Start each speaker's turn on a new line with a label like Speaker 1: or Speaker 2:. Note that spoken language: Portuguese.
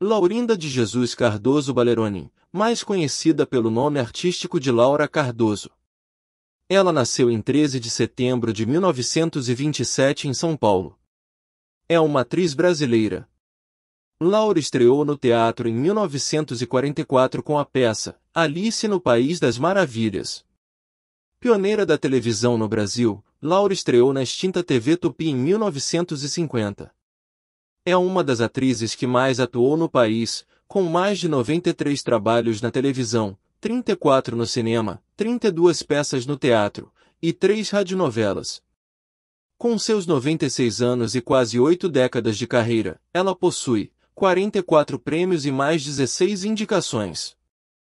Speaker 1: Laurinda de Jesus Cardoso Baleroni, mais conhecida pelo nome artístico de Laura Cardoso. Ela nasceu em 13 de setembro de 1927 em São Paulo. É uma atriz brasileira. Laura estreou no teatro em 1944 com a peça Alice no País das Maravilhas. Pioneira da televisão no Brasil, Laura estreou na extinta TV Tupi em 1950. É uma das atrizes que mais atuou no país, com mais de 93 trabalhos na televisão, 34 no cinema, 32 peças no teatro e 3 radionovelas. Com seus 96 anos e quase 8 décadas de carreira, ela possui 44 prêmios e mais 16 indicações.